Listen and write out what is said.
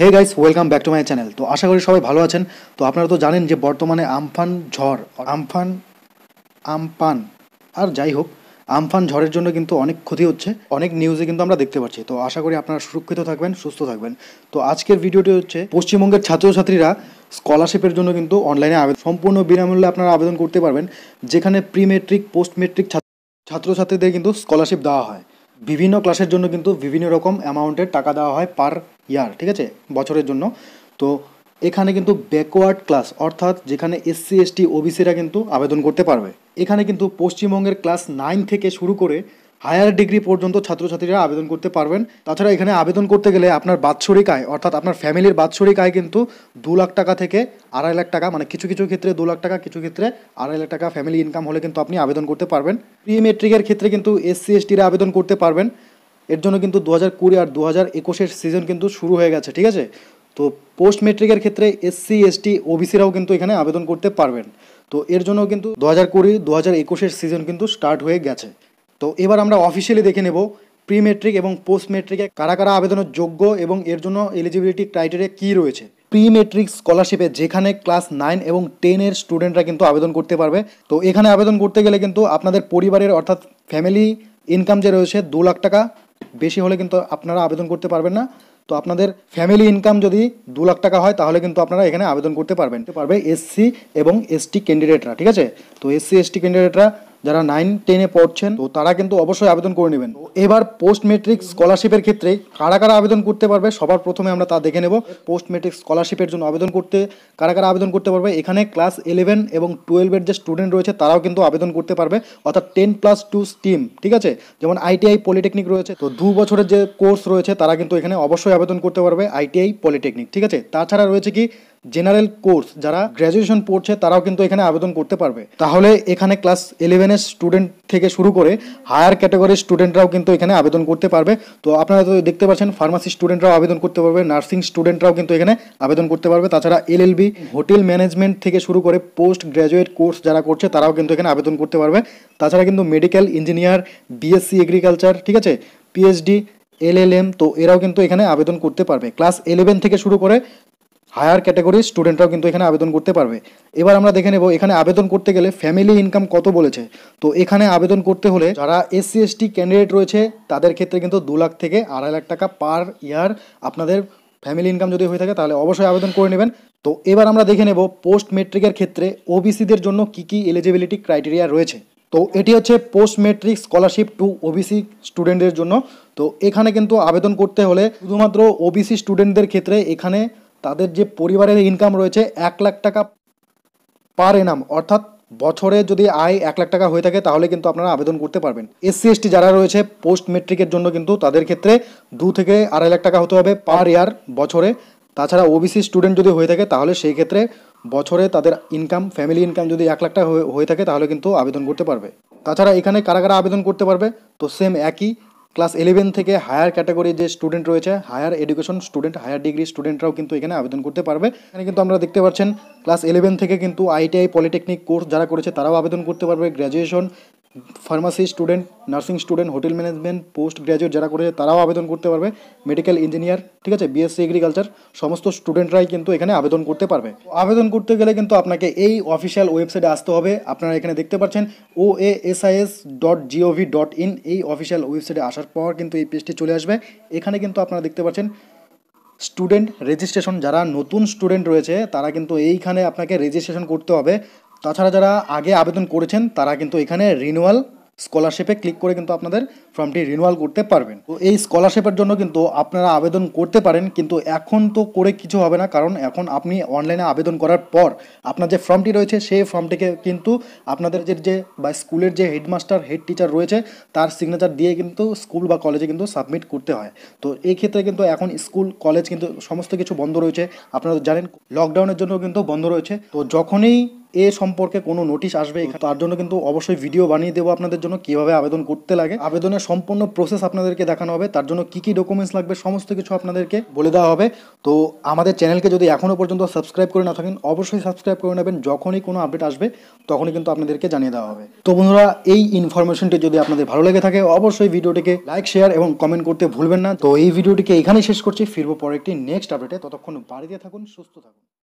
hey guys welcome back to my channel তো আশা করি সবাই ভালো আছেন তো আপনারা তো জানেন যে বর্তমানে আমফান ঝড় আমফান আমপান আর যাই হোক আমফান ঝড়ের জন্য কিন্তু অনেক ক্ষতি হচ্ছে অনেক নিউজে কিন্তু আমরা দেখতে পাচ্ছি তো আশা করি আপনারা সুরক্ষিত থাকবেন সুস্থ থাকবেন তো আজকের ভিডিওটি হচ্ছে পশ্চিমবঙ্গের ছাত্রছাত্রীরা স্কলারশিপের জন্য কিন্তু অনলাইনে আবেদন সম্পূর্ণ বিনামূল্যে আপনারা আবেদন করতে পারবেন যেখানে প্রি মেট্রিক পোস্ট মেট্রিক ছাত্রছাত্রীদের কিন্তু স্কলারশিপ দেওয়া হয় বিভিন্ন ক্লাসের জন্য কিন্তু বিভিন্ন রকম অ্যামাউন্টের টাকা দেওয়া হয় পার ইয়ার ঠিক আছে বছরের জন্য তো এখানে কিন্তু ব্যাকওয়ার্ড ক্লাস অর্থাৎ যেখানে এসসি এসটি ওবিসিরা কিন্তু আবেদন করতে পারবে এখানে কিন্তু পশ্চিমবঙ্গের ক্লাস নাইন থেকে শুরু করে হায়ার ডিগ্রি পর্যন্ত ছাত্রছাত্রীরা আবেদন করতে পারবেন তাছাড়া এখানে আবেদন করতে গেলে আপনার বাৎসরিক আয় অর্থাৎ আপনার ফ্যামিলির বাৎসরিক আয় কিন্তু দু লাখ টাকা থেকে আড়াই লাখ টাকা মানে কিছু কিছু ক্ষেত্রে দু লাখ টাকা কিছু ক্ষেত্রে আড়াই লাখ টাকা ফ্যামিলি ইনকাম হলে কিন্তু আপনি আবেদন করতে পারবেন প্রি মেট্রিকের ক্ষেত্রে কিন্তু এসসি এসটিরা আবেদন করতে পারবেন এর জন্য কিন্তু দু হাজার কুড়ি আর দু হাজার একুশের সিজন কিন্তু শুরু হয়ে গেছে ঠিক আছে তো পোস্ট মেট্রিকের ক্ষেত্রে এসসি এসটি ওবিসিরাও কিন্তু এখানে আবেদন করতে পারবেন তো এর জন্য কিন্তু দু হাজার কুড়ি দু হাজার একুশের সিজন কিন্তু স্টার্ট হয়ে গেছে তো এবার আমরা অফিসিয়ালি দেখে নেব প্রি মেট্রিক এবং পোস্ট মেট্রিকে কারা কারা আবেদনের যোগ্য এবং এর জন্য এলিজিবিলিটি ক্রাইটেরিয়া কী রয়েছে প্রি মেট্রিক স্কলারশিপে যেখানে ক্লাস নাইন এবং টেনের স্টুডেন্টরা কিন্তু আবেদন করতে পারবে তো এখানে আবেদন করতে গেলে কিন্তু আপনাদের পরিবারের অর্থাৎ ফ্যামিলি ইনকাম যে রয়েছে দু লাখ টাকা বেশি হলে কিন্তু আপনারা আবেদন করতে পারবেন না তো আপনাদের ফ্যামিলি ইনকাম যদি দু লাখ টাকা হয় তাহলে কিন্তু আপনারা এখানে আবেদন করতে পারবেন পারবে এসসি এবং এসটি ক্যান্ডিডেটরা ঠিক আছে তো এসসি এসটি ক্যান্ডিডেটরা যারা নাইন টেনে পড়ছেন তো তারা কিন্তু অবশ্যই আবেদন করে নেবেন এবার পোস্ট মেট্রিক স্কলারশিপের ক্ষেত্রে কারা কারা আবেদন করতে পারবে সবার প্রথমে আমরা তা দেখে নেব পোস্ট মেট্রিক স্কলারশিপের জন্য আবেদন করতে কারা কারা আবেদন করতে পারবে এখানে ক্লাস ইলেভেন এবং টুয়েলভের যে স্টুডেন্ট রয়েছে তারাও কিন্তু আবেদন করতে পারবে অর্থাৎ টেন প্লাস টু স্টিম ঠিক আছে যেমন আইটিআই পলিটেকনিক রয়েছে তো দু বছরের যে কোর্স রয়েছে তারা কিন্তু এখানে অবশ্যই আবেদন করতে পারবে আইটিআই পলিটেকনিক ঠিক আছে তাছাড়া রয়েছে কি জেনারেল কোর্স যারা গ্র্যাজুয়েশন পড়ছে তারাও কিন্তু এখানে আবেদন করতে পারবে তাহলে এখানে ক্লাস ইলেভেনের স্টুডেন্ট থেকে শুরু করে হায়ার ক্যাটাগরির স্টুডেন্টরাও কিন্তু এখানে আবেদন করতে পারবে তো আপনারা তো দেখতে পাচ্ছেন ফার্মাসি স্টুডেন্টরাও আবেদন করতে পারবে নার্সিং স্টুডেন্টরাও কিন্তু এখানে আবেদন করতে পারবে তাছাড়া এল এলবি হোটেল ম্যানেজমেন্ট থেকে শুরু করে পোস্ট গ্র্যাজুয়েট কোর্স যারা করছে তারাও কিন্তু এখানে আবেদন করতে পারবে তাছাড়া কিন্তু মেডিকেল ইঞ্জিনিয়ার বিএসসি এগ্রিকালচার ঠিক আছে পিএইচডি এল এল এম তো এরাও কিন্তু এখানে আবেদন করতে পারবে ক্লাস ইলেভেন থেকে শুরু করে হায়ার ক্যাটাগরির স্টুডেন্টরাও কিন্তু এখানে আবেদন করতে পারবে এবার আমরা দেখে নেব এখানে আবেদন করতে গেলে ফ্যামিলি ইনকাম কত বলেছে তো এখানে আবেদন করতে হলে যারা এসসি এসটি ক্যান্ডিডেট রয়েছে তাদের ক্ষেত্রে কিন্তু দু লাখ থেকে আড়াই লাখ টাকা পার ইয়ার আপনাদের ফ্যামিলি ইনকাম যদি হয়ে থাকে তাহলে অবশ্যই আবেদন করে নেবেন তো এবার আমরা দেখে নেব পোস্ট মেট্রিকের ক্ষেত্রে ওবিসিদের জন্য কি কি এলিজিবিলিটি ক্রাইটেরিয়া রয়েছে তো এটি হচ্ছে post matric scholarship to OBC স্টুডেন্টদের জন্য তো এখানে কিন্তু আবেদন করতে হলে শুধুমাত্র ওবিসি স্টুডেন্টদের ক্ষেত্রে এখানে তাদের যে পরিবারের ইনকাম রয়েছে এক লাখ টাকা পার এনাম অর্থাৎ বছরে যদি আয় এক লাখ টাকা হয়ে থাকে তাহলে কিন্তু আপনারা আবেদন করতে পারবেন এসসি এসটি যারা রয়েছে পোস্ট মেট্রিকের জন্য কিন্তু তাদের ক্ষেত্রে দু থেকে আড়াই লাখ টাকা হতে হবে পার ইয়ার বছরে তাছাড়া ওবিসি স্টুডেন্ট যদি হয়ে থাকে তাহলে সেই ক্ষেত্রে বছরে তাদের ইনকাম ফ্যামিলি ইনকাম যদি এক লাখ টাকা হয়ে থাকে তাহলে কিন্তু আবেদন করতে পারবে তাছাড়া এখানে কারা কারা আবেদন করতে পারবে তো সেম একই ক্লাস ইলেভেন থেকে হায়ার ক্যাটাগরি যে স্টুডেন্ট রয়েছে higher education student higher degree স্টুডেন্টরাও কিন্তু এখানে আবেদন করতে পারবে এখানে কিন্তু আমরা দেখতে পাচ্ছেন ক্লাস ইলেভেন থেকে কিন্তু আইটিআই পলিটেকনিক কোর্স যারা করেছে তারাও আবেদন করতে পারবে graduation pharmacy student nursing student hotel management post graduate যারা করেছে তারাও আবেদন করতে পারবে মেডিকেল ইঞ্জিনিয়ার ঠিক আছে বিএসসি এগ্রিকালচার সমস্ত স্টুডেন্টরাই কিন্তু এখানে আবেদন করতে পারবে আবেদন করতে গেলে কিন্তু আপনাকে এই অফিসিয়াল ওয়েবসাইটে আসতে হবে আপনারা এখানে দেখতে পাচ্ছেন O A S I S dot gov dot in এই অফিসিয়াল ওয়েবসাইটে আসার পর কিন্তু এই পেজটি চলে আসবে এখানে কিন্তু আপনারা দেখতে পাচ্ছেন স্টুডেন্ট রেজিস্ট্রেশন যারা নতুন স্টুডেন্ট রয়েছে তারা কিন্তু এইখানে আপনাকে রেজিস্ট্রেশন করতে হবে তাছাড়া যারা আগে আবেদন করেছেন তারা কিন্তু এখানে রিনুয়াল স্কলারশিপে ক্লিক করে কিন্তু আপনাদের ফর্মটি রিনুয়াল করতে পারবেন তো এই স্কলারশিপের জন্য কিন্তু আপনারা আবেদন করতে পারেন কিন্তু এখন তো করে কিছু হবে না কারণ এখন আপনি অনলাইনে আবেদন করার পর আপনার যে ফর্মটি রয়েছে সেই ফর্মটিকে কিন্তু আপনাদের যে যে বা স্কুলের যে হেডমাস্টার হেড টিচার রয়েছে তার সিগনেচার দিয়ে কিন্তু স্কুল বা কলেজে কিন্তু সাবমিট করতে হয় তো এই ক্ষেত্রে কিন্তু এখন স্কুল কলেজ কিন্তু সমস্ত কিছু বন্ধ রয়েছে আপনারা জানেন লকডাউনের জন্য কিন্তু বন্ধ রয়েছে তো যখনই এ সম্পর্কে কোনো নোটিশ আসবে তার জন্য কিন্তু অবশ্যই ভিডিও বানিয়ে দেবো আপনাদের জন্য কিভাবে আবেদন করতে লাগে আবেদনের সম্পূর্ণ প্রসেস আপনাদেরকে দেখানো হবে তার জন্য কি কি ডকুমেন্টস লাগবে সমস্ত কিছু আপনাদেরকে বলে দেওয়া হবে তো আমাদের চ্যানেলকে যদি এখনও পর্যন্ত সাবস্ক্রাইব করে না থাকেন অবশ্যই সাবস্ক্রাইব করে নেবেন যখনই কোনো আপডেট আসবে তখনই কিন্তু আপনাদেরকে জানিয়ে দেওয়া হবে তো বন্ধুরা এই ইনফরমেশনটি যদি আপনাদের ভালো লেগে থাকে অবশ্যই ভিডিওটিকে লাইক শেয়ার এবং কমেন্ট করতে ভুলবেন না তো এই ভিডিওটিকে এখানেই শেষ করছি ফিরবো পরে একটি নেক্সট আপডেটে ততক্ষণ বাড়িতে থাকুন সুস্থ থাকুন